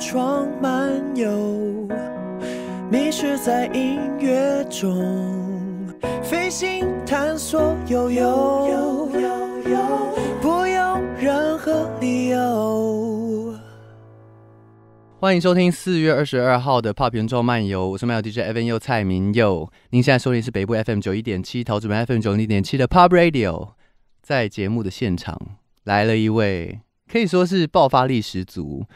窗漫游，迷失在音乐中，飞行探索悠悠，不用任何理由。欢迎收听四月二十二号的《泡瓶中漫游》，我是漫游 DJ Evan y u 蔡明佑。您现在收听是北部 FM 九一点七，桃子苗 FM 九零点七的 Pop Radio。在节目的现场来了一位可以说是爆发力十足。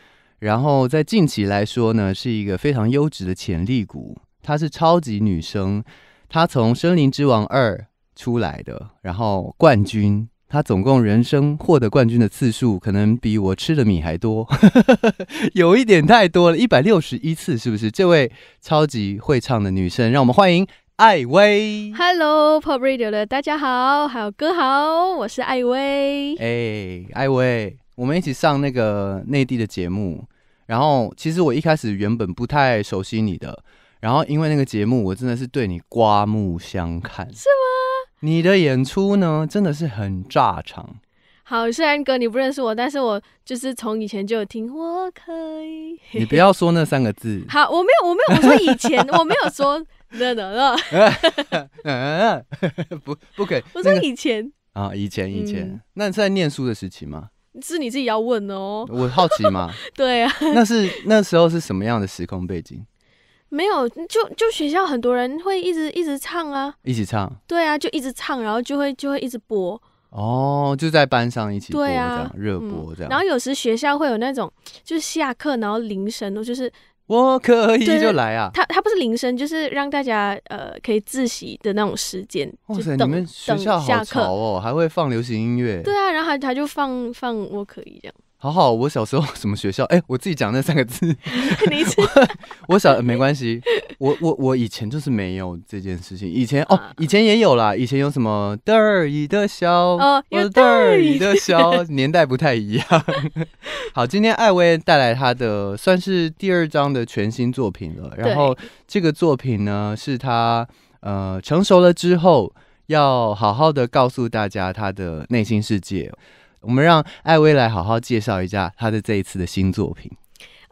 然后在近期来说呢，是一个非常优质的潜力股。她是超级女生，她从《森林之王二》出来的，然后冠军，她总共人生获得冠军的次数可能比我吃的米还多，有一点太多了一百六十一次，是不是？这位超级会唱的女生，让我们欢迎艾薇。Hello，Pop Radio 的大家好，还有哥好，我是艾薇。哎，艾薇。我们一起上那个内地的节目，然后其实我一开始原本不太熟悉你的，然后因为那个节目，我真的是对你刮目相看，是吗？你的演出呢，真的是很炸场。好，虽然哥你不认识我，但是我就是从以前就有听我可以。你不要说那三个字。好，我没有，我没有，我说以前 我没有说那那那。不不可以，我说以前啊，以前以前，那你是在念书的时期吗？是你自己要问哦，我好奇嘛。对啊，那是那时候是什么样的时空背景？没有，就就学校很多人会一直一直唱啊，一起唱。对啊，就一直唱，然后就会就会一直播。哦，就在班上一起对啊，热播这样。然后有时学校会有那种，就是下课，然后铃声都就是。我可以就来啊！他他不是铃声，就是让大家呃可以自习的那种时间。哇塞，你们学校好哦，还会放流行音乐。对啊，然后他他就放放我可以这样。好好，我小时候什么学校？哎，我自己讲那三个字。你 我小没关系，我我我以前就是没有这件事情。以前哦，以前也有啦。以前有什么儿一的笑？哦，嘚儿一的笑。年代不太一样。好，今天艾薇带来她的算是第二张的全新作品了。然后这个作品呢，是她呃成熟了之后，要好好的告诉大家她的内心世界。我们让艾薇来好好介绍一下她的这一次的新作品。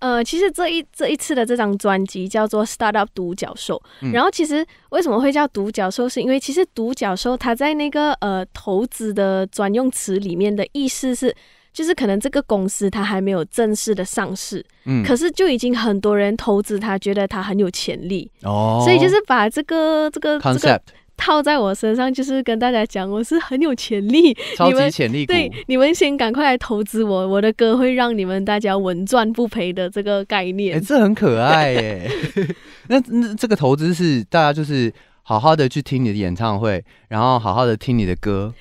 呃，其实这一这一次的这张专辑叫做《Startup 独角兽》。然后，其实为什么会叫独角兽？是因为其实独角兽它在那个呃投资的专用词里面的意思是，就是可能这个公司它还没有正式的上市，嗯，可是就已经很多人投资它，觉得它很有潜力哦。所以就是把这个这个这个。套在我身上，就是跟大家讲，我是很有潜力，超级潜力股。对，你们先赶快来投资我，我的歌会让你们大家稳赚不赔的这个概念。哎，这很可爱耶、那那这个投资是大家就是好好的去听你的演唱会，然后好好的听你的歌。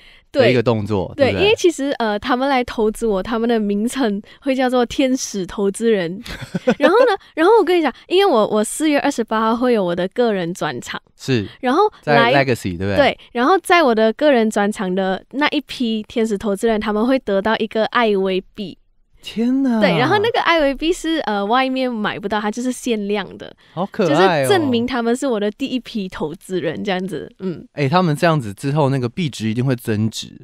一个动作，对，因为其实呃，他们来投资我，他们的名称会叫做天使投资人。然后呢，然后我跟你讲，因为我我四月二十八号会有我的个人专场，是，然后在 Legacy 对不对？对，然后在我的个人专场的那一批天使投资人，他们会得到一个艾维币。天呐！对，然后那个艾维币是呃，外面买不到，它就是限量的，好可爱哦！就是证明他们是我的第一批投资人，这样子，嗯，哎，他们这样子之后，那个币值一定会增值。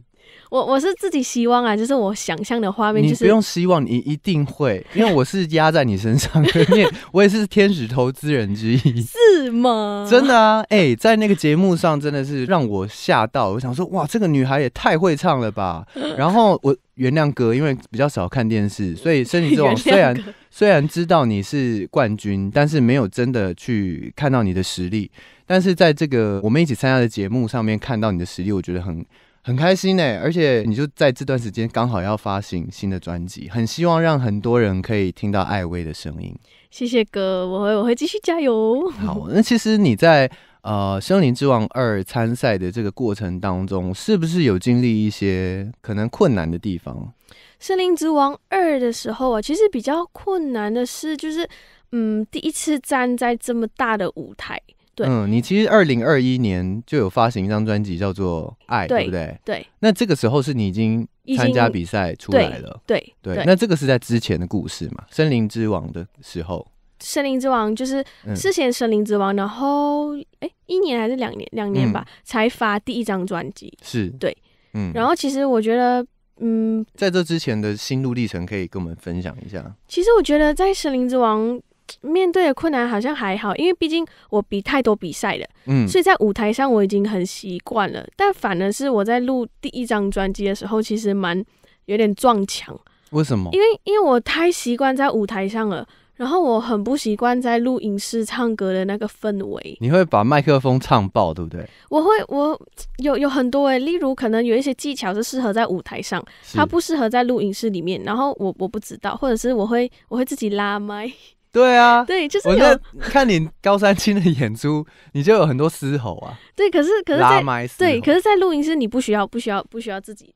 我我是自己希望啊，就是我想象的画面。就是不用希望，你一定会，因为我是压在你身上的，因为 我也是天使投资人之一。是吗？真的啊！哎，在那个节目上，真的是让我吓到。我想说，哇，这个女孩也太会唱了吧！然后我原谅哥，因为比较少看电视，所以《身体之王》虽然虽然知道你是冠军，但是没有真的去看到你的实力。但是在这个我们一起参加的节目上面看到你的实力，我觉得很。很开心呢，而且你就在这段时间刚好要发行新的专辑，很希望让很多人可以听到艾薇的声音。谢谢哥，我会我会继续加油。好，那其实你在呃《森林之王二》参赛的这个过程当中，是不是有经历一些可能困难的地方？《森林之王二》的时候啊，其实比较困难的是，就是嗯，第一次站在这么大的舞台。嗯，你其实二零二一年就有发行一张专辑叫做《爱》，对不对？对。那这个时候是你已经参加比赛出来了，对对。那这个是在之前的故事嘛？《森林之王》的时候，《森林之王》就是之前《森林之王》，然后哎，一年还是两年？两年吧，才发第一张专辑。是对，嗯。然后其实我觉得，嗯，在这之前的心路历程可以跟我们分享一下。其实我觉得在《森林之王》。面对的困难好像还好，因为毕竟我比太多比赛了，嗯，所以在舞台上我已经很习惯了。但反而是我在录第一张专辑的时候，其实蛮有点撞墙。为什么？因为因为我太习惯在舞台上了，然后我很不习惯在录音室唱歌的那个氛围。你会把麦克风唱爆，对不对？我会，我有有很多诶，例如可能有一些技巧是适合在舞台上，它不适合在录音室里面。然后我我不知道，或者是我会我会自己拉麦。对啊，对，就是我看你高山青的演出，你就有很多嘶吼啊。对，可是可是，在对，可是在录音室你不需要不需要不需要自己。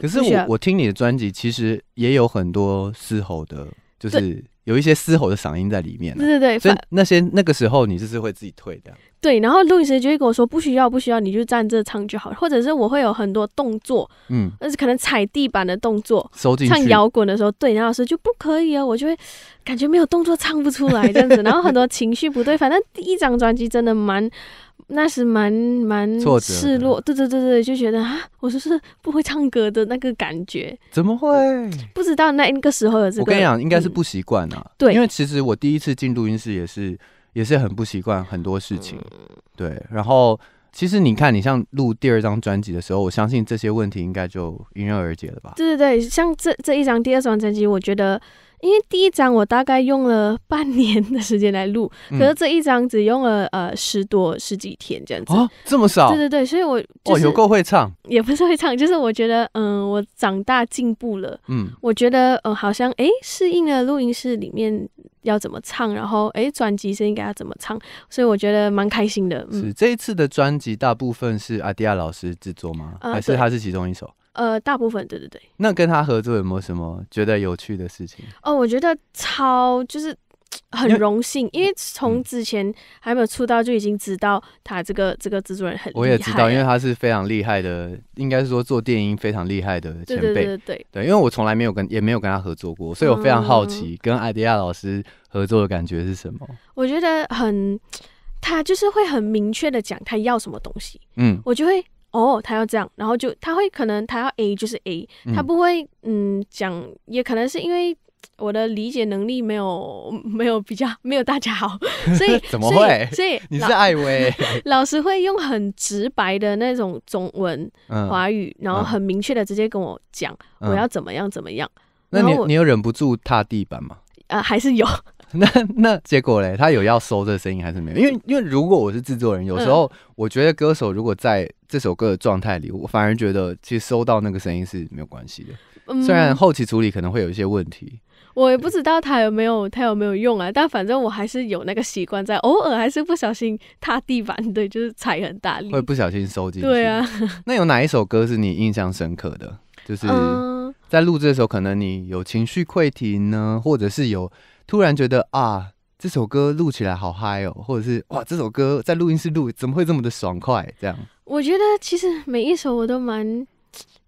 可是我我听你的专辑，其实也有很多嘶吼的，就是。有一些嘶吼的嗓音在里面。对对对，所以那些那个时候你就是会自己退的。对，然后录音师就会跟我说不需要不需要，你就站这唱就好了。或者是我会有很多动作，嗯，但是可能踩地板的动作，唱摇滚的时候，对，然后老师就不可以啊，我就会感觉没有动作唱不出来这样子。然后很多情绪不对，反正第一张专辑真的蛮。那是蛮蛮失落，对对对对，就觉得啊，我就是不会唱歌的那个感觉。怎么会？不知道那个时候有。我跟你讲，应该是不习惯啊。对，因为其实我第一次进录音室也是也是很不习惯很多事情。对，然后其实你看，你像录第二张专辑的时候，我相信这些问题应该就迎刃而解了吧。对对对，像这这一张第二张专辑，我觉得。因为第一张我大概用了半年的时间来录，可是这一张只用了呃十多十几天这样子啊，这么少？对对对，所以我哦，有够会唱，也不是会唱，就是我觉得嗯，我长大进步了，嗯，我觉得嗯好像哎适应了录音室里面要怎么唱，然后哎专辑声音该要怎么唱，所以我觉得蛮开心的。是这一次的专辑大部分是阿迪亚老师制作吗？还是他是其中一首？呃，大部分对对对。那跟他合作有没有什么觉得有趣的事情？哦，我觉得超就是很荣幸，因为从之前还没有出道就已经知道他这个这个制作人很厉害。我也知道，因为他是非常厉害的，应该是说做电影非常厉害的前辈。对对对对。对，因为我从来没有跟也没有跟他合作过，所以我非常好奇跟艾迪亚老师合作的感觉是什么。我觉得很，他就是会很明确的讲他要什么东西，嗯，我就会。哦，他要这样，然后就他会可能他要 A 就是 A，他不会嗯讲，也可能是因为我的理解能力没有没有比较没有大家好，所以 怎么会？所以 你是艾薇 老师会用很直白的那种中文华语，然后很明确的直接跟我讲我要怎么样怎么样。那你你有忍不住踏地板吗？呃，还是有。那那结果嘞，他有要收这个声音还是没有？因为因为如果我是制作人，有时候我觉得歌手如果在这首歌的状态里，我反而觉得其实收到那个声音是没有关系的，虽然后期处理可能会有一些问题。我也不知道他有没有他有没有用啊，但反正我还是有那个习惯在，偶尔还是不小心踏地板对，就是踩很大力，会不小心收进。去。对啊，那有哪一首歌是你印象深刻的？就是。在录制的时候，可能你有情绪溃堤呢，或者是有突然觉得啊，这首歌录起来好嗨哦，或者是哇，这首歌在录音室录怎么会这么的爽快？这样，我觉得其实每一首我都蛮。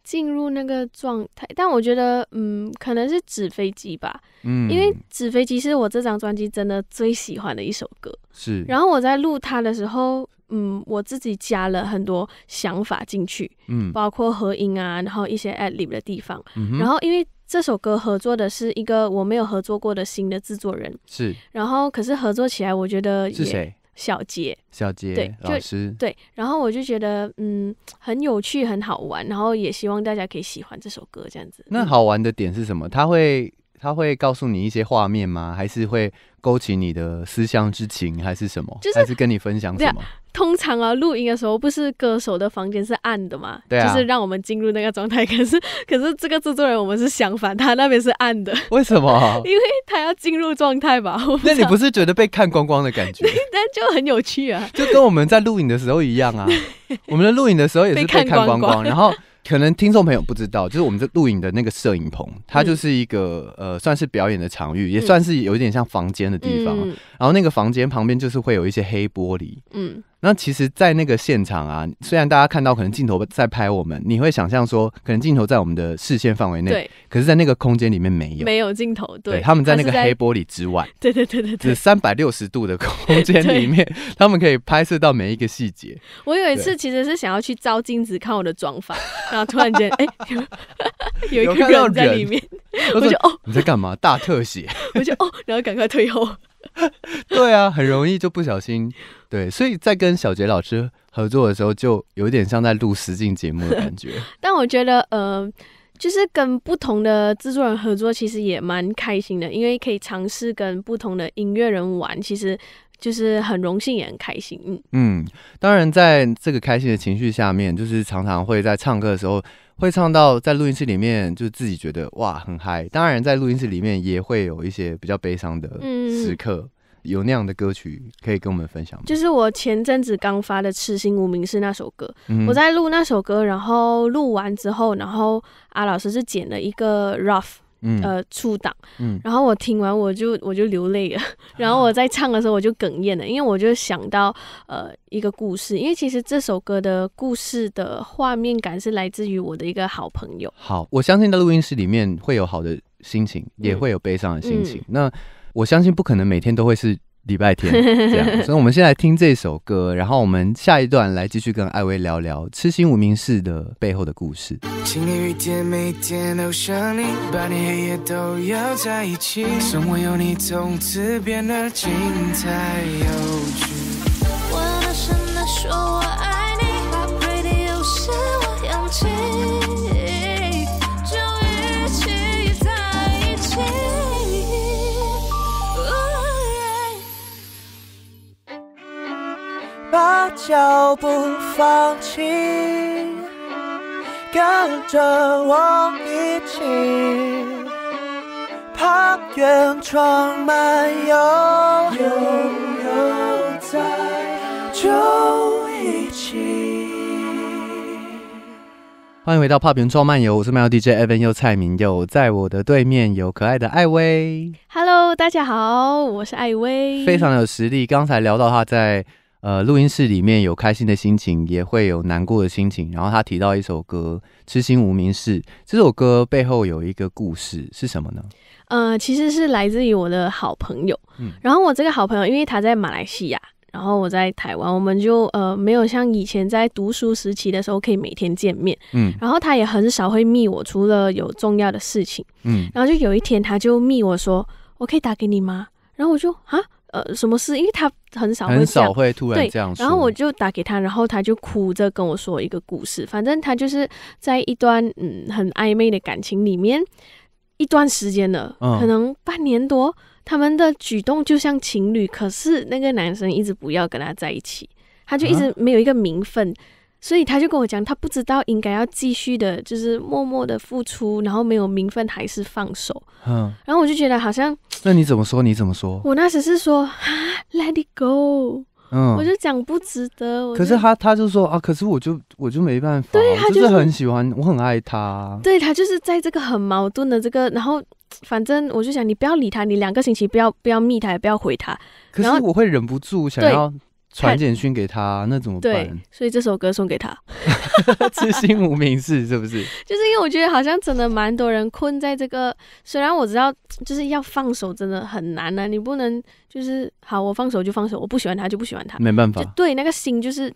进入那个状态，但我觉得，嗯，可能是纸飞机吧。嗯，因为纸飞机是我这张专辑真的最喜欢的一首歌。是。然后我在录它的时候，嗯，我自己加了很多想法进去。嗯。包括和音啊，然后一些 add 里的地方。嗯然后因为这首歌合作的是一个我没有合作过的新的制作人。是。然后可是合作起来，我觉得。是谁？小杰，小杰，对，老师，对，然后我就觉得，嗯，很有趣，很好玩，然后也希望大家可以喜欢这首歌，这样子。那好玩的点是什么？他会，他会告诉你一些画面吗？还是会勾起你的思乡之情，还是什么？就是跟你分享什么？通常啊，录音的时候不是歌手的房间是暗的嘛，对啊，就是让我们进入那个状态。可是 可是这个制作人我们是相反，他那边是暗的。为什么？因为他要进入状态吧。那你不是觉得被看光光的感觉？但 就很有趣啊，就跟我们在录影的时候一样啊。我们的录影的时候也是被看光光。然后可能听众朋友不知道，就是我们这录影的那个摄影棚，它就是一个呃，算是表演的场域，也算是有点像房间的地方。然后那个房间旁边就是会有一些黑玻璃，嗯。那其实，在那个现场啊，虽然大家看到可能镜头在拍我们，你会想象说，可能镜头在我们的视线范围内。对。可是，在那个空间里面没有，没有镜头。对。他们在那个黑玻璃之外。对对对对。是三百六十度的空间里面，他们可以拍摄到每一个细节。我有一次其实是想要去照镜子看我的妆发，然后突然间，哎，有一个人在里面，我就哦，你在干嘛？大特写。我就哦，然后赶快退后。对啊，很容易就不小心。对，所以在跟小杰老师合作的时候，就有点像在录实境节目的感觉。但我觉得，呃，就是跟不同的制作人合作，其实也蛮开心的，因为可以尝试跟不同的音乐人玩，其实就是很荣幸也很开心。嗯嗯，当然，在这个开心的情绪下面，就是常常会在唱歌的时候。会唱到在录音室里面，就自己觉得哇很嗨。当然，在录音室里面也会有一些比较悲伤的时刻，有那样的歌曲可以跟我们分享吗？就是我前阵子刚发的《痴心无名氏》那首歌，我在录那首歌，然后录完之后，然后阿老师是剪了一个 rough。嗯，呃，初档，嗯，然后我听完我就我就流泪了，然后我在唱的时候我就哽咽了，因为我就想到呃一个故事，因为其实这首歌的故事的画面感是来自于我的一个好朋友。好，我相信在录音室里面会有好的心情，也会有悲伤的心情。那我相信不可能每天都会是。礼拜天 这样。所以我们先来听这首歌，然后我们下一段来继续跟艾薇聊聊《痴心无名氏》的背后的故事。今天雨天，每天都想你，白天黑夜都要在一起，生活有你，从此变得精彩有趣。把脚步放轻，跟着我一起，泡瓶窗漫游悠悠在就一起。欢迎回到 Pop 原创漫游，我是漫游 DJ Evan，又蔡明，有在我的对面，有可爱的艾薇。Hello，大家好，我是艾薇，非常有实力。刚才聊到他在。呃，录音室里面有开心的心情，也会有难过的心情。然后他提到一首歌《痴心无名氏》，这首歌背后有一个故事是什么呢？呃，其实是来自于我的好朋友。嗯，然后我这个好朋友因为他在马来西亚，然后我在台湾，我们就呃没有像以前在读书时期的时候可以每天见面。嗯，然后他也很少会密我，除了有重要的事情。嗯，然后就有一天他就密我说：“我可以打给你吗？”然后我就啊。呃，什么事？因为他很少很少会突然这样。然后我就打给他，然后他就哭着跟我说一个故事。反正他就是在一段嗯很暧昧的感情里面，一段时间了，可能半年多，他们的举动就像情侣，可是那个男生一直不要跟他在一起，他就一直没有一个名分。所以他就跟我讲，他不知道应该要继续的，就是默默的付出，然后没有名分还是放手。嗯，然后我就觉得好像……那你怎么说？你怎么说？我那时是说啊，Let it go。嗯，我就讲不值得。可是他他就说啊，可是我就我就没办法。对他就是很喜欢，我很爱他。对他就是在这个很矛盾的这个，然后反正我就想，你不要理他，你两个星期不要不要密他，也不要回他。可是我会忍不住想要。传简讯给他，那怎么办？对，所以这首歌送给他。痴心无名氏是不是？就是因为我觉得好像真的蛮多人困在这个。虽然我知道就是要放手真的很难呢，你不能就是好，我放手就放手，我不喜欢他就不喜欢他，没办法。对那个心就是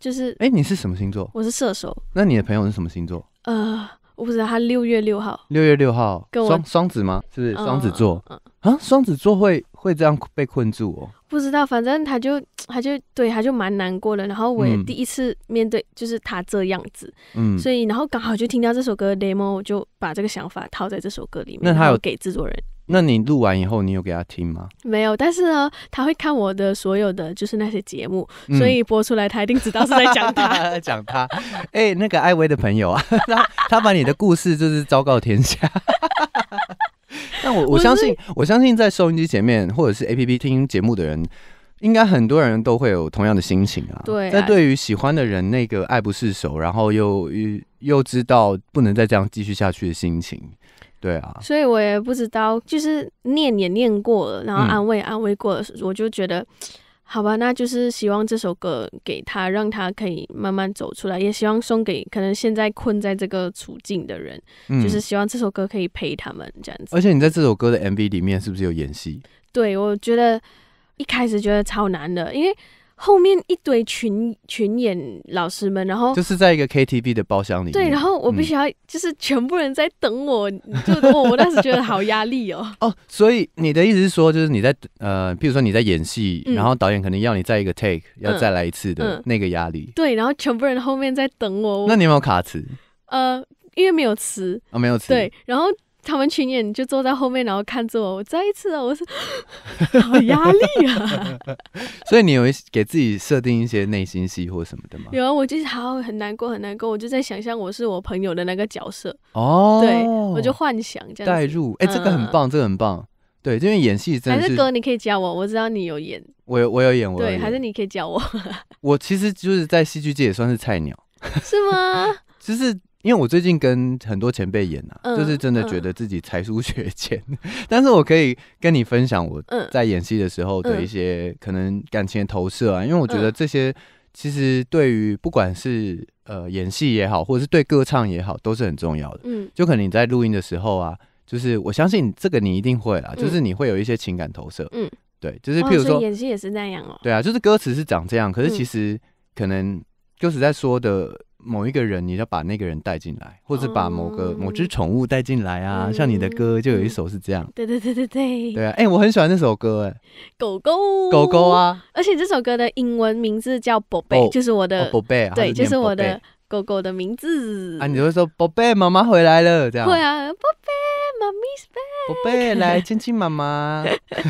就是，哎，你是什么星座？我是射手。那你的朋友是什么星座？呃，我不知道，他六月六号。六月六号，双双子吗？是不是双子座？啊，双子座会会这样被困住哦。不知道，反正他就 他就对他就蛮难过的。然后我也第一次面对，就是他这样子，嗯，所以然后刚好就听到这首歌《demo》，我就把这个想法套在这首歌里面。那他有给制作人？那你录完以后，你有给他听吗？没有，但是呢，他会看我的所有的就是那些节目，所以播出来他一定知道是在讲他 讲他。哎，那个艾薇的朋友啊，他他把你的故事就是昭告天下。但我我相信，我相信在收音机前面或者是 A P P 听节目的人，应该很多人都会有同样的心情啊。对，但对于喜欢的人，那个爱不释手，然后又又又知道不能再这样继续下去的心情，对啊。所以我也不知道，就是念也念过了，然后安慰安慰过了，我就觉得。好吧，那就是希望这首歌给他，让他可以慢慢走出来，也希望送给可能现在困在这个处境的人，就是希望这首歌可以陪他们这样子。而且你在这首歌的 MV 里面是不是有演戏？对，我觉得一开始觉得超难的，因为。后面一堆群群演老师们，然后就是在一个 K T V 的包厢里。对，然后我必须要就是全部人在等我，就我，我当时觉得好压力哦。哦，所以你的意思是说，就是你在呃，比如说你在演戏，然后导演可能要你再一个 take 要再来一次的那个压力。对，然后全部人后面在等我，那你有没有卡词？呃，因为没有词，啊，没有词。对，然后。他们群演就坐在后面，然后看着我。我再一次啊，我是 好压力啊。所以你有给自己设定一些内心戏或什么的吗？有啊，我就是好很难过，很难过，我就在想象我是我朋友的那个角色。哦，对，我就幻想这样。代入，哎，这个很棒，这个很棒。对，因为演戏真的是哥，你可以教我。我知道你有演，我有，我有演，我对，还是你可以教我。我其实就是在戏剧界也算是菜鸟，是吗？就是。因为我最近跟很多前辈演呐，就是真的觉得自己才疏学浅，但是我可以跟你分享我在演戏的时候的一些可能感情投射啊，因为我觉得这些其实对于不管是呃演戏也好，或者是对歌唱也好，都是很重要的。嗯，就可能你在录音的时候啊，就是我相信这个你一定会啊，就是你会有一些情感投射。嗯，对，就是譬如说演戏也是那样哦。对啊，就是歌词是长这样，可是其实可能歌词在说的。某一个人，你要把那个人带进来，或者把某个某只宠物带进来啊。像你的歌，就有一首是这样。对对对对对。对啊，哎，我很喜欢那首歌，哎，狗狗狗狗啊！而且这首歌的英文名字叫“宝贝”，就是我的宝贝啊。对，就是我的狗狗的名字。啊，你会说“宝贝，妈妈回来了”这样。会啊，宝贝 m u 宝贝来亲亲，妈妈。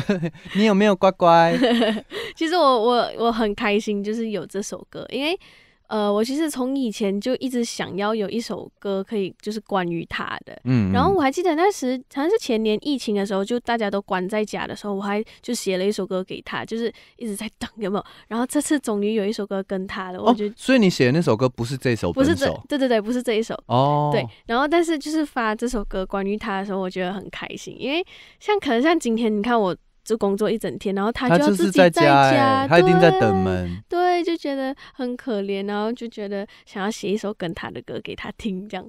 你有没有乖乖？其实我我我很开心，就是有这首歌，因为。呃，我其实从以前就一直想要有一首歌可以就是关于他的，嗯然后我还记得那时好像是前年疫情的时候，就大家都关在家的时候，我还就写了一首歌给他，就是一直在等有没有？然后这次终于有一首歌跟他的，我觉得。所以你写的那首歌不是这一首，不是这，对对对，不是这一首哦。对，然后但是就是发这首歌关于他的时候，我觉得很开心，因为像可能像今天你看我。就工作一整天，然后他就自己在家，他一定在等门。对，就觉得很可怜，然后就觉得想要写一首跟他的歌给他听，这样。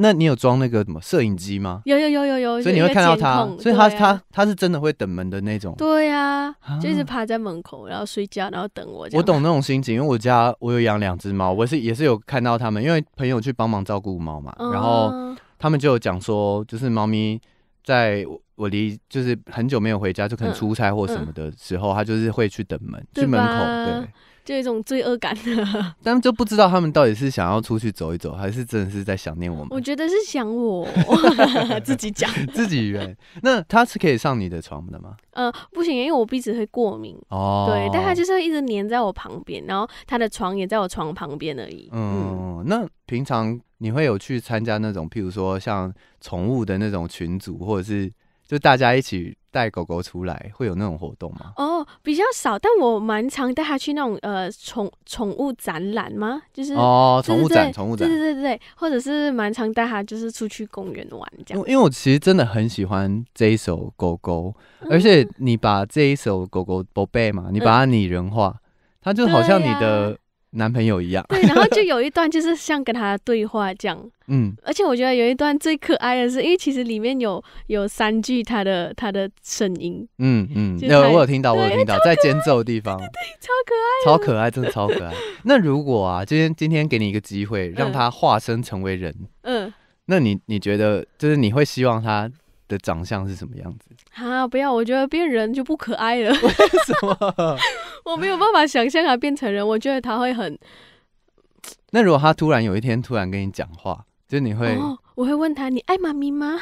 那你有装那个什么摄影机吗？有有有有有，所以你会看到他，所以他他他是真的会等门的那种。对呀，就一直趴在门口，然后睡觉，然后等我。我懂那种心情，因为我家我有养两只猫，我是也是有看到他们，因为朋友去帮忙照顾猫嘛，然后他们就讲说，就是猫咪。在我离就是很久没有回家，就可能出差或什么的时候，他就是会去等门，去门口，对。就有一种罪恶感，但 就不知道他们到底是想要出去走一走，还是真的是在想念我们。我觉得是想我 自己讲，自己圆。那他是可以上你的床的吗？嗯，不行，因为我鼻子会过敏。哦，对，但他就是一直黏在我旁边，然后他的床也在我床旁边而已。嗯，那平常你会有去参加那种，譬如说像宠物的那种群组，或者是？就大家一起带狗狗出来，会有那种活动吗？哦，比较少，但我蛮常带它去那种呃宠宠物展览吗？就是哦，宠物展，宠物展，对对对，或者是蛮常带它就是出去公园玩这样。因为我其实真的很喜欢这一首狗狗，而且你把这一首狗狗宝贝嘛，你把它拟人化，它就好像你的。男朋友一样，对，然后就有一段就是像跟他对话这样，嗯，而且我觉得有一段最可爱的是，因为其实里面有有三句他的他的声音，嗯嗯，有我有听到，我有听到在间奏的地方，对，超可爱，超可爱，真的超可爱。那如果啊，今天今天给你一个机会，让他化身成为人，嗯，那你你觉得就是你会希望他的长相是什么样子？啊，不要，我觉得变人就不可爱了，为什么？我没有办法想象他变成人，我觉得他会很。那如果他突然有一天突然跟你讲话，就你会？我会问他：“你爱妈咪吗？”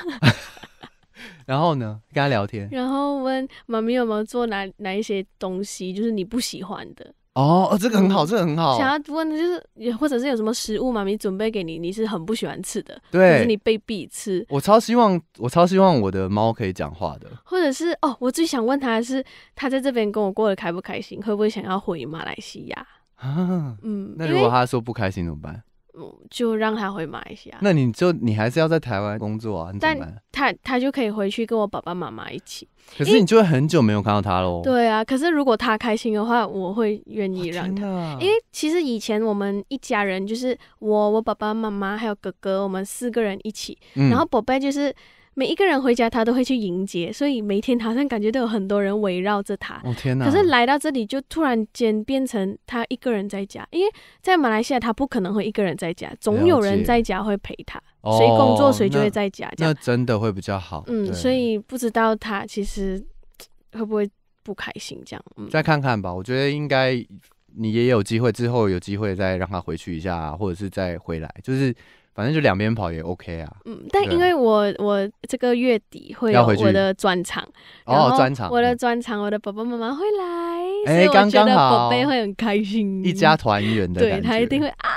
然后呢，跟他聊天。然后问妈咪有没有做哪哪一些东西，就是你不喜欢的。哦，这个很好，这个很好。想要问的就是，也或者是有什么食物妈咪准备给你，你是很不喜欢吃的，可是你被逼吃。我超希望，我超希望我的猫可以讲话的。或者是哦，我最想问他的是，他在这边跟我过得开不开心，会不会想要回马来西亚？嗯，那如果他说不开心怎么办？就让他回马来西亚，那你就你还是要在台湾工作啊？但他他就可以回去跟我爸爸妈妈一起。可是你就会很久没有看到他喽。对啊，可是如果他开心的话，我会愿意让他。因为其实以前我们一家人就是我、我爸爸妈妈还有哥哥，我们四个人一起。然后宝贝就是。每一个人回家，他都会去迎接，所以每天好像感觉都有很多人围绕着他。哦天哪！可是来到这里，就突然间变成他一个人在家，因为在马来西亚，他不可能会一个人在家，总有人在家会陪他。哦。谁工作谁就会在家，那真的会比较好。嗯。所以不知道他其实会不会不开心，这样。再看看吧，我觉得应该你也有机会，之后有机会再让他回去一下，或者是再回来，就是。反正就两边跑也 OK 啊。嗯，但因为我我这个月底会有我的专场，哦，专场，我的专场，我的爸爸妈妈会来，哎，以我觉得宝贝会很开心，一家团圆的，对他一定会啊，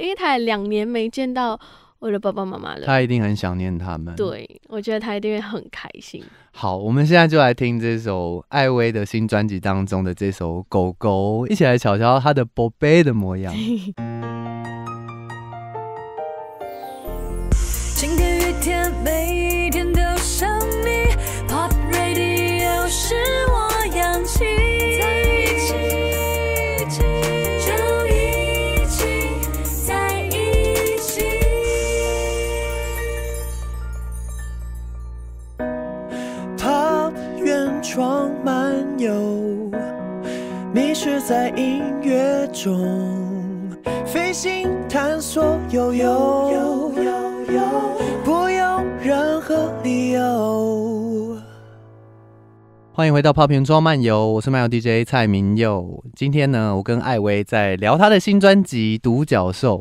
因为他两年没见到我的爸爸妈妈了，他一定很想念他们，对我觉得他一定会很开心。好，我们现在就来听这首艾薇的新专辑当中的这首《狗狗》，一起来瞧瞧他的宝贝的模样。晴天雨天，每天都想你。Pop radio 是我氧气。在一起，就一起，在一起。Pop 窗漫游，迷失在音乐中，飞行探索悠悠。欢迎回到《泡瓶装漫游》，我是漫游 DJ 蔡明佑。今天呢，我跟艾薇在聊他的新专辑《独角兽》。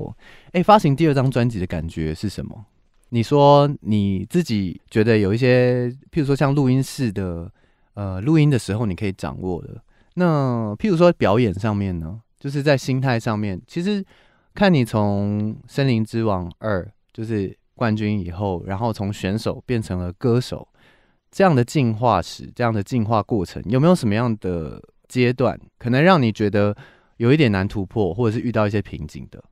哎，发行第二张专辑的感觉是什么？你说你自己觉得有一些，譬如说像录音室的，呃，录音的时候你可以掌握的。那譬如说表演上面呢，就是在心态上面。其实看你从《森林之王二》就是冠军以后，然后从选手变成了歌手。这样的进化史，这样的进化过程，有没有什么样的阶段，可能让你觉得有一点难突破，或者是遇到一些瓶颈的？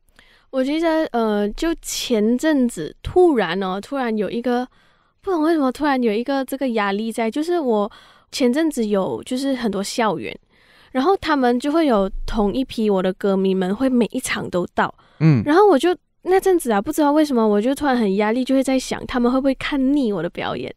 我觉得，呃，就前阵子突然哦，突然有一个，不懂为什么突然有一个这个压力在，就是我前阵子有就是很多校园，然后他们就会有同一批我的歌迷们会每一场都到，嗯，然后我就那阵子啊，不知道为什么，我就突然很压力，就会在想他们会不会看腻我的表演。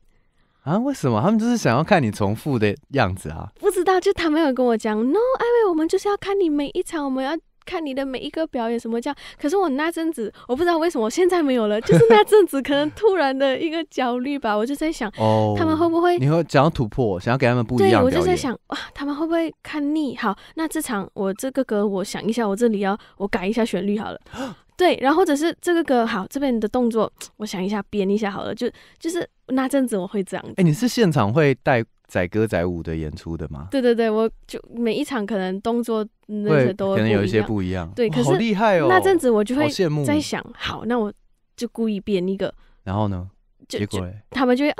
啊，为什么他们就是想要看你重复的样子啊？不知道，就他们有跟我讲，No，艾薇，我们就是要看你每一场，我们要看你的每一个表演，什么叫？可是我那阵子，我不知道为什么，现在没有了，就是那阵子可能突然的一个焦虑吧，我就在想，哦，他们会不会？你会想要突破，想要给他们不一样？对，我就在想，哇，他们会不会看腻？好，那这场我这个歌，我想一下，我这里要我改一下旋律好了。对，然后或者是这个歌好，这边的动作，我想一下编一下好了，就就是那阵子我会这样。哎，你是现场会带载歌载舞的演出的吗？对对对，我就每一场可能动作，都可能有一些不一样。对，可是好厉害哦，那阵子我就会在想，好，那我就故意编一个。然后呢？结果他们就会啊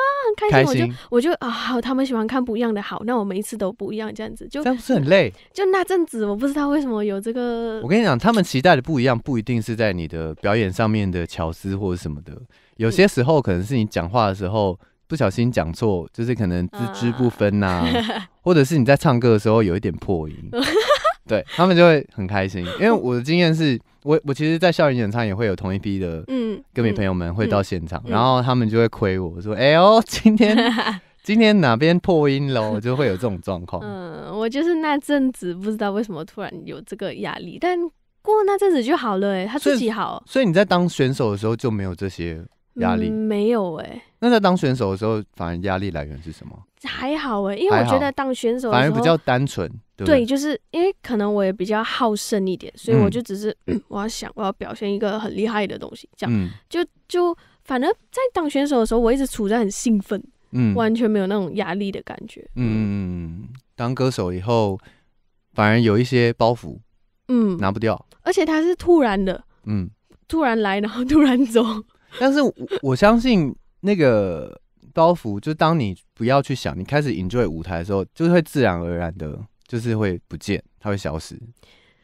开心，我就我就啊好，他们喜欢看不一样的好，那我每一次都不一样这样子，这样不是很累？就那阵子我不知道为什么有这个。我跟你讲，他们期待的不一样不一定是在你的表演上面的巧思或者什么的，有些时候可能是你讲话的时候不小心讲错，就是可能字字不分呐，或者是你在唱歌的时候有一点破音。对他们就会很开心，因为我的经验是我我其实，在校园演唱也会有同一批的嗯歌迷朋友们会到现场，然后他们就会亏我说，哎呦，今天 今天哪边破音了，就会有这种状况。嗯，我就是那阵子不知道为什么突然有这个压力，但过那阵子就好了，哎，他自己好。所以你在当选手的时候就没有这些。压力没有哎，那在当选手的时候，反而压力来源是什么？还好哎，因为我觉得当选手反而比较单纯，对，就是因为可能我也比较好胜一点，所以我就只是 我要想我要表现一个很厉害的东西，这样就就反而在当选手的时候，我一直处在很兴奋，嗯，完全没有那种压力的感觉，嗯嗯，当歌手以后反而有一些包袱，嗯，拿不掉，而且他是突然的，嗯，突然来，然后突然走。但是我我相信那个包袱，就当你不要去想，你开始 enjoy 舞台的时候，就是会自然而然的，就是会不见，它会消失。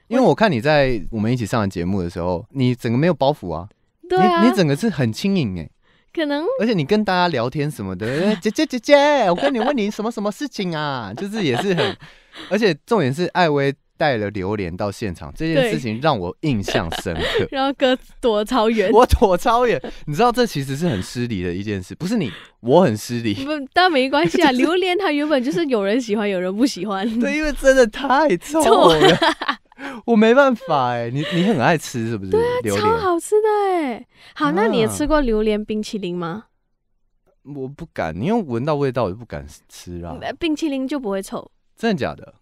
因为我看你在我们一起上的节目的时候，你整个没有包袱啊，你你整个是很轻盈哎，可能，而且你跟大家聊天什么的，姐姐姐姐，我跟你问你什么什么事情啊，就是也是很，而且重点是艾薇。带了榴莲到现场这件事情让我印象深刻。然后哥躲超远，我躲超远。你知道这其实是很失礼的一件事，不是你，我很失礼。不，但没关系啊。榴莲它原本就是有人喜欢，有人不喜欢。对，因为真的太臭了。我没办法哎，你你很爱吃是不是？对啊，超好吃的哎。好，那你也吃过榴莲冰淇淋吗？我不敢，因为闻到味道我就不敢吃啊。冰淇淋就不会臭？真的假的？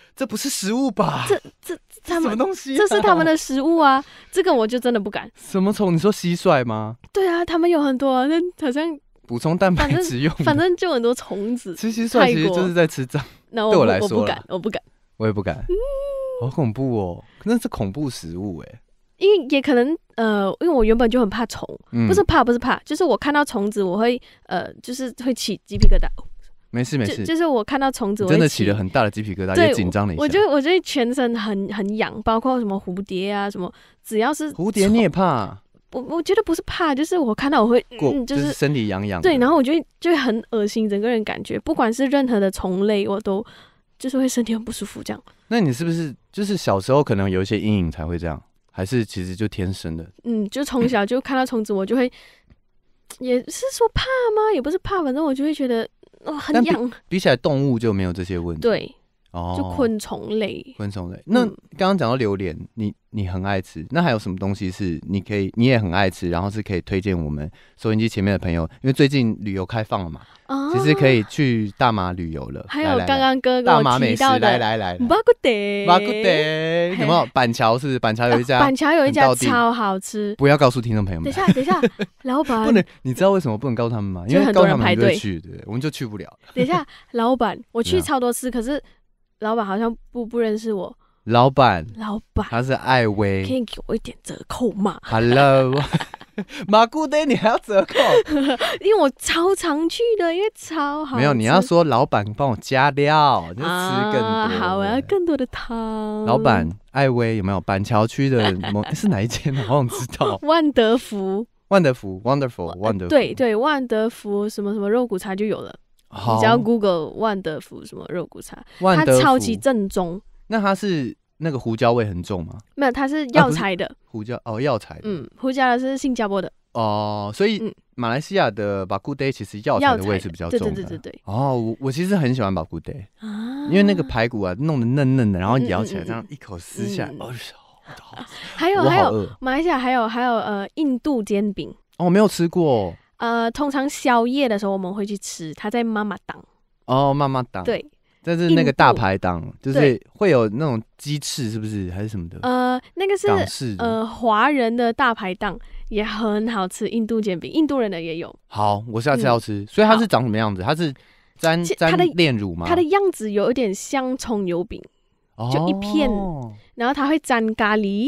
这不是食物吧？这这他们什么东西？这是他们的食物啊！这个我就真的不敢。什么虫？你说蟋蟀吗？对啊，他们有很多，啊，那好像补充蛋白质用。反正就很多虫子。吃蟋蟀其实就是在吃脏。对我来说，我不敢，我不敢，我也不敢。嗯，好恐怖哦！那是恐怖食物哎。因为也可能呃，因为我原本就很怕虫，不是怕不是怕，就是我看到虫子我会呃，就是会起鸡皮疙瘩。没事没事，就是我看到虫子，我真的起了很大的鸡皮疙瘩，也紧张了一下。我就我就全身很很痒，包括什么蝴蝶啊，什么只要是蝴蝶你也怕？我我觉得不是怕，就是我看到我会，就是身体痒痒。对，然后我就就会很恶心，整个人感觉不管是任何的虫类，我都就是会身体很不舒服这样。那你是不是就是小时候可能有一些阴影才会这样，还是其实就天生的？嗯，就从小就看到虫子，我就会，也是说怕吗？也不是怕，反正我就会觉得。哦，很痒。比起来，动物就没有这些问题。对。哦，就昆虫类，昆虫类。那刚刚讲到榴莲，你你很爱吃，那还有什么东西是你可以，你也很爱吃，然后是可以推荐我们收音机前面的朋友，因为最近旅游开放了嘛，其实可以去大马旅游了。还有刚刚哥哥提到的，来来来 m a g u d i m a g d 有没有板桥是？板桥有一家，板桥有一家超好吃。不要告诉听众朋友。等一下，等一下，老板，不能，你知道为什么不能告诉他们吗？因为很多人排队去，不对？我们就去不了。等一下，老板，我去 超多次，可是。老板好像不不认识我。老板，老板，他是艾薇，可以给我一点折扣吗？Hello，马古登，你还要折扣？因为我超常去的，因为超好。没有，你要说老板帮我加料，就吃更多。好，我要更多的汤。老板，艾薇有没有板桥区的某 是哪一间？我想知道。万德福。万德福，Wonderful，万德。对对，万德福什么什么肉骨茶就有了。你只要 Google 万德福什么肉骨茶，它超级正宗。那它是那个胡椒味很重吗？没有，它是药材的胡椒哦，药材。嗯，胡椒是新加坡的哦，所以马来西亚的 Bak k u Day 其实药材的味是比较重的。对对对对对。哦，我我其实很喜欢 Bak k u Day 啊，因为那个排骨啊弄得嫩嫩的，然后咬起来这样一口撕下，来。哦，好还有还有，马来西亚还有还有呃印度煎饼哦，没有吃过。呃，通常宵夜的时候我们会去吃，它在妈妈档哦，妈妈档对，这是那个大排档，就是会有那种鸡翅，是不是还是什么的？呃，那个是呃华人的大排档也很好吃，印度煎饼，印度人的也有。好，我下次要吃。所以它是长什么样子？它是沾沾炼乳吗？它的样子有一点像葱油饼，就一片，然后它会沾咖喱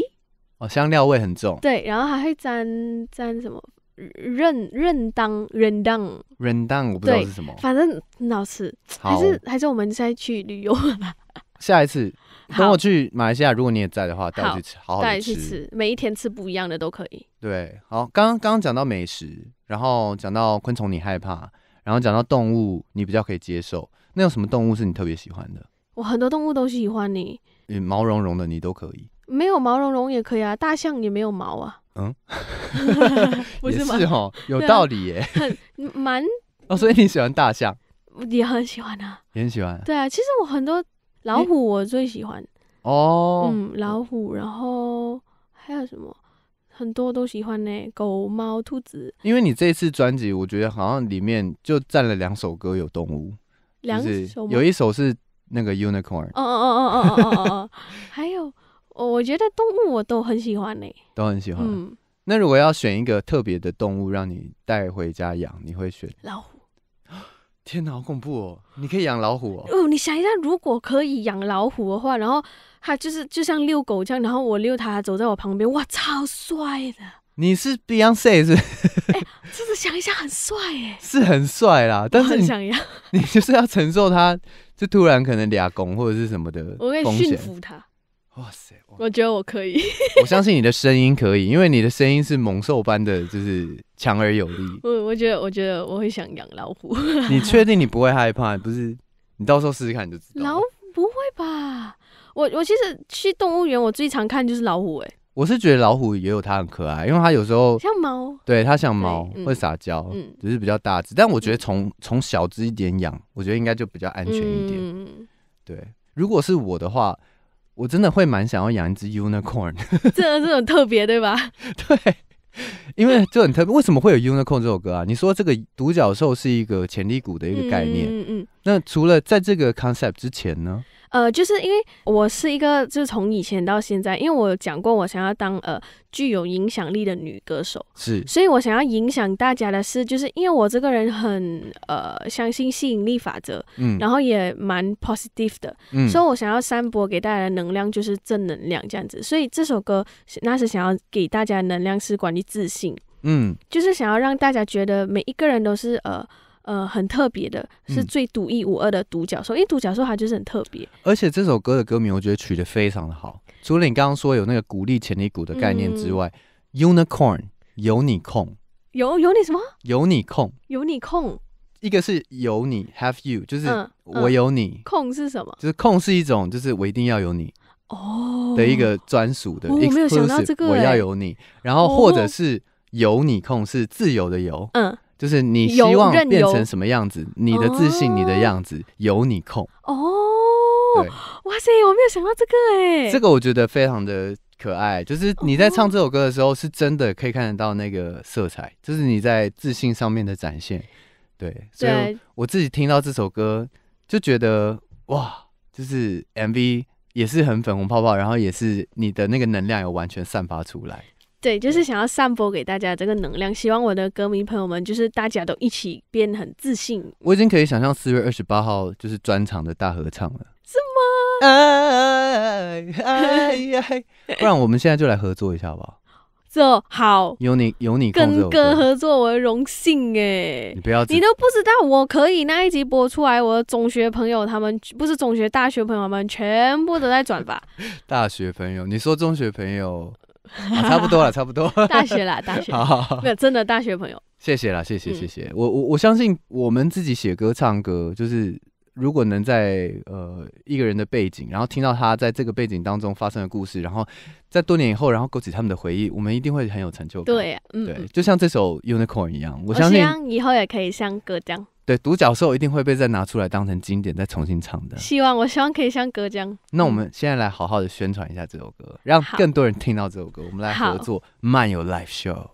哦，香料味很重。对，然后还会沾沾什么？任任当任当任当，我不知道是什么，反正很好吃。好，还是还是我们再去旅游吧。下一次，等我去马来西亚，如果你也在的话，带我去吃，好好带去吃，每一天吃不一样的都可以。对，好，刚刚刚讲到美食，然后讲到昆虫你害怕，然后讲到动物你比较可以接受，那有什么动物是你特别喜欢的？我很多动物都喜欢你，嗯，毛茸茸的你都可以。没有毛茸茸也可以啊，大象也没有毛啊。嗯，也是哈，有道理耶，很蛮。哦，所以你喜欢大象？也很喜欢啊，也很喜欢。对啊，其实我很多老虎我最喜欢哦，嗯，老虎，然后还有什么，很多都喜欢呢，狗、猫、兔子。因为你这次专辑，我觉得好像里面就占了两首歌有动物，两首，有一首是那个 unicorn，哦哦哦哦哦哦哦，还有。我我觉得动物我都很喜欢呢，都很喜欢。嗯，那如果要选一个特别的动物让你带回家养，你会选老虎？天哪，好恐怖哦！你可以养老虎哦？哦，你想一下，如果可以养老虎的话，然后它就是就像遛狗这样，然后我遛它，它走在我旁边，哇，超帅的！你是 Beyonce 是？哎，真想一下，很帅哎，是很帅啦，但是你 你就是要承受它，就突然可能俩拱或者是什么的，我可以驯服它。哇塞！我觉得我可以，我相信你的声音可以，因为你的声音是猛兽般的，就是强而有力。我我觉得，我觉得我会想养老虎。你确定你不会害怕？不是，你到时候试试看你就知道。老虎不会吧？我我其实去动物园，我最常看就是老虎。哎，我是觉得老虎也有它很可爱，因为它有时候像猫，对它像猫会撒娇，嗯，只是比较大只。但我觉得从从小只一点养，我觉得应该就比较安全一点。对，如果是我的话。我真的会蛮想要养一只 unicorn，这这种特别对吧？对，因为这很特别。为什么会有 unicorn 这首歌啊？你说这个独角兽是一个潜力股的一个概念。嗯嗯。那除了在这个 concept 之前呢？呃，就是因为我是一个，就是从以前到现在，因为我有讲过我想要当呃具有影响力的女歌手，是，所以我想要影响大家的是，就是因为我这个人很呃相信吸引力法则，嗯，然后也蛮 positive 的，嗯，所以我想要散播给大家的能量就是正能量这样子，所以这首歌那是想要给大家能量是关于自信，嗯，就是想要让大家觉得每一个人都是呃。呃，很特别的是最独一无二的独角兽，因为独角兽它就是很特别。而且这首歌的歌名，我觉得取的非常的好。除了你刚刚说有那个鼓励潜力股的概念之外，Unicorn 有你控，有有你什么？有你控，有你控。一个是有你 Have you，就是我有你。控是什么？就是控是一种，就是我一定要有你哦的一个专属的。我没有想到这个，我要有你。然后或者是有你控是自由的有，嗯。就是你希望变成什么样子？你的自信，你的样子，由你控。哦，哇塞，我没有想到这个哎，这个我觉得非常的可爱。就是你在唱这首歌的时候，是真的可以看得到那个色彩，就是你在自信上面的展现。对，所以我自己听到这首歌就觉得哇，就是 MV 也是很粉红泡泡，然后也是你的那个能量有完全散发出来。对，就是想要散播给大家这个能量，希望我的歌迷朋友们，就是大家都一起变很自信。我已经可以想象四月二十八号就是专场的大合唱了，是吗？哎呀，不然我们现在就来合作一下好不好？这好，有你有你跟哥合作，我荣幸哎！你不要，你都不知道，我可以那一集播出来，我中学朋友他们不是中学大学朋友们，全部都在转发。大学朋友，你说中学朋友？差不多了，差不多 大学了，大学好，没有真的大学朋友。谢谢了，谢谢，谢谢。我我我相信我们自己写歌、唱歌，就是如果能在呃一个人的背景，然后听到他在这个背景当中发生的故事，然后在多年以后，然后勾起他们的回忆，我们一定会很有成就感。对，嗯，对，就像这首《Unicorn》一样，我相信以后也可以像歌这样。对，独角兽一定会被再拿出来当成经典，再重新唱的。希望，我希望可以像歌这样。那我们现在来好好的宣传一下这首歌，让更多人听到这首歌。我们来合作漫游 Live Show。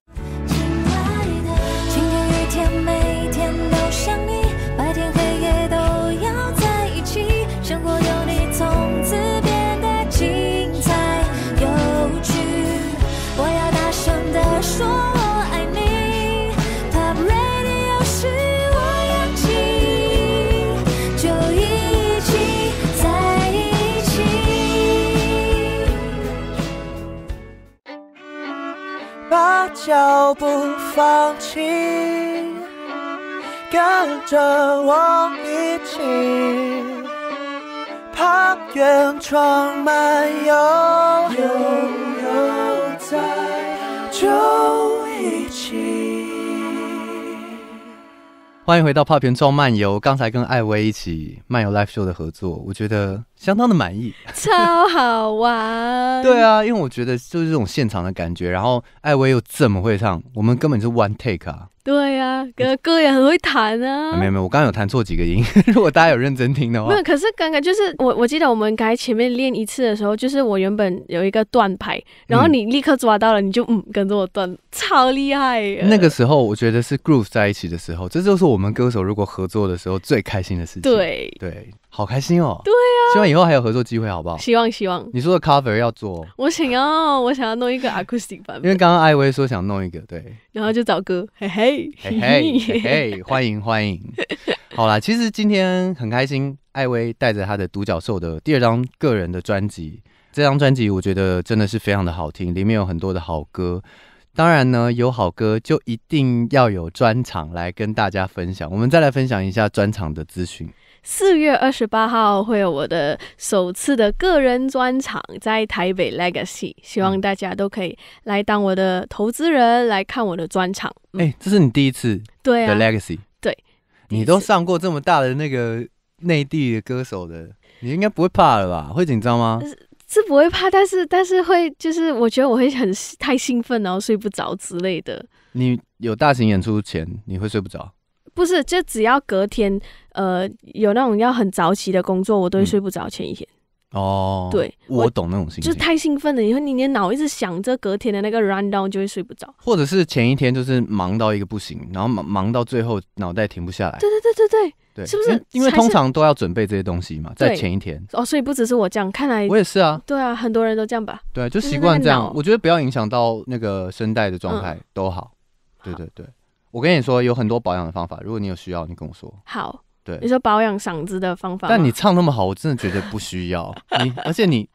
要不放弃，跟着我一起，爬远窗漫游，就一起。欢迎回到泡片状漫游。刚才跟艾薇一起漫游 Live Show 的合作，我觉得相当的满意，超好玩。对啊，因为我觉得就是这种现场的感觉，然后艾薇又这么会唱，我们根本就 one take 啊。对呀，哥哥也很会弹啊！没有没有，我刚刚有弹错几个音。如果大家有认真听的话，没有。可是刚刚就是我，我记得我们刚前面练一次的时候，就是我原本有一个断拍，然后你立刻抓到了，你就嗯跟着我断，超厉害。那个时候我觉得是 groove 在一起的时候，这就是我们歌手如果合作的时候最开心的事情。对对。好开心哦！对啊，希望以后还有合作机会，好不好？希望希望。你说的 cover 要做，我想要，我想要弄一个 acoustic 版，因为刚刚艾薇说想弄一个，对。然后就找歌，嘿嘿嘿嘿嘿欢迎欢迎。好啦，其实今天很开心，艾薇带着她的独角兽的第二张个人的专辑，这张专辑我觉得真的是非常的好听，里面有很多的好歌。当然呢，有好歌就一定要有专场来跟大家分享。我们再来分享一下专场的资讯。四月二十八号会有我的首次的个人专场在台北 Legacy，希望大家都可以来当我的投资人来看我的专场。哎，这是你第一次？对啊。Legacy，对，你都上过这么大的那个内地的歌手的，你应该不会怕了吧？会紧张吗？是，是不会怕，但是但是会，就是我觉得我会很太兴奋，然后睡不着之类的。你有大型演出前你会睡不着？不是，就只要隔天，呃，有那种要很早起的工作，我都会睡不着。前一天，哦，对，我懂那种心情，就太兴奋了，以后你的脑一直想着隔天的那个 r u n d o w n 就会睡不着。或者是前一天就是忙到一个不行，然后忙忙到最后脑袋停不下来。对对对对对，是不是？因为通常都要准备这些东西嘛，在前一天。哦，所以不只是我这样，看来我也是啊。对啊，很多人都这样吧？对，就习惯这样。我觉得不要影响到那个声带的状态都好。对对对。我跟你说，有很多保养的方法。如果你有需要，你跟我说。好。对，你说保养嗓子的方法。但你唱那么好，我真的觉得不需要 你。而且你，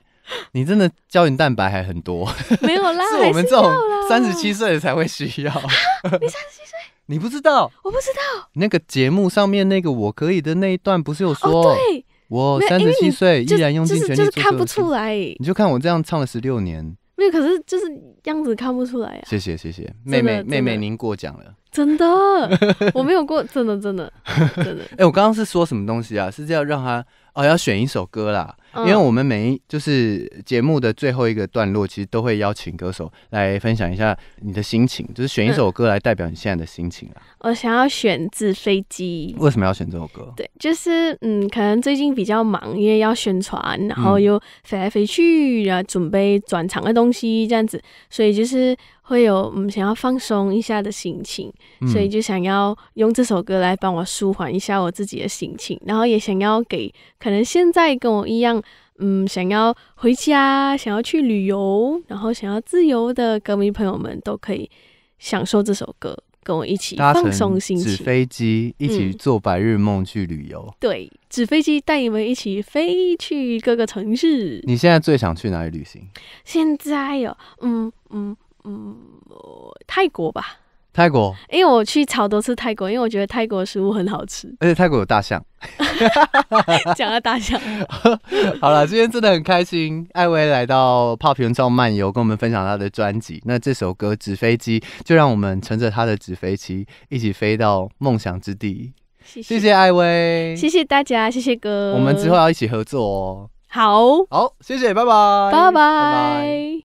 你真的胶原蛋白还很多。没有啦，是我们这种三十七岁才会需要。你三十七岁？你不知道？我不知道。那个节目上面那个我可以的那一段，不是有说？哦，对。我三十七岁依然用尽全力。就是看不出来。你就看我这样唱了十六年。没有，可是就是样子看不出来呀。谢谢谢谢，妹妹妹妹，您过奖了。真的，我没有过，真的，真的，真的。哎，我刚刚是说什么东西啊？是样，让他哦，要选一首歌啦，因为我们每一就是节目的最后一个段落，其实都会邀请歌手来分享一下你的心情，就是选一首歌来代表你现在的心情啊。我想要选《纸飞机》，为什么要选这首歌？对，就是嗯，可能最近比较忙，因为要宣传，然后又飞来飞去，然后准备转场的东西这样子，所以就是。会有嗯想要放松一下的心情，所以就想要用这首歌来帮我舒缓一下我自己的心情，然后也想要给可能现在跟我一样嗯想要回家、想要去旅游、然后想要自由的歌迷朋友们都可以享受这首歌，跟我一起放松心情。纸飞机，一起做白日梦去旅游。对，纸飞机带你们一起飞去各个城市。你现在最想去哪里旅行？现在哦，嗯嗯。嗯，泰国吧。泰国，因为我去超多次泰国，因为我觉得泰国的食物很好吃，而且泰国有大象。讲到大象，好了，今天真的很开心，艾薇来到《泡瓶装漫游》跟我们分享她的专辑。那这首歌《纸飞机》，就让我们乘着她的纸飞机，一起飞到梦想之地。谢谢艾薇，谢谢大家，谢谢哥。我们之后要一起合作哦。好，好，谢谢，拜拜，拜拜，拜拜。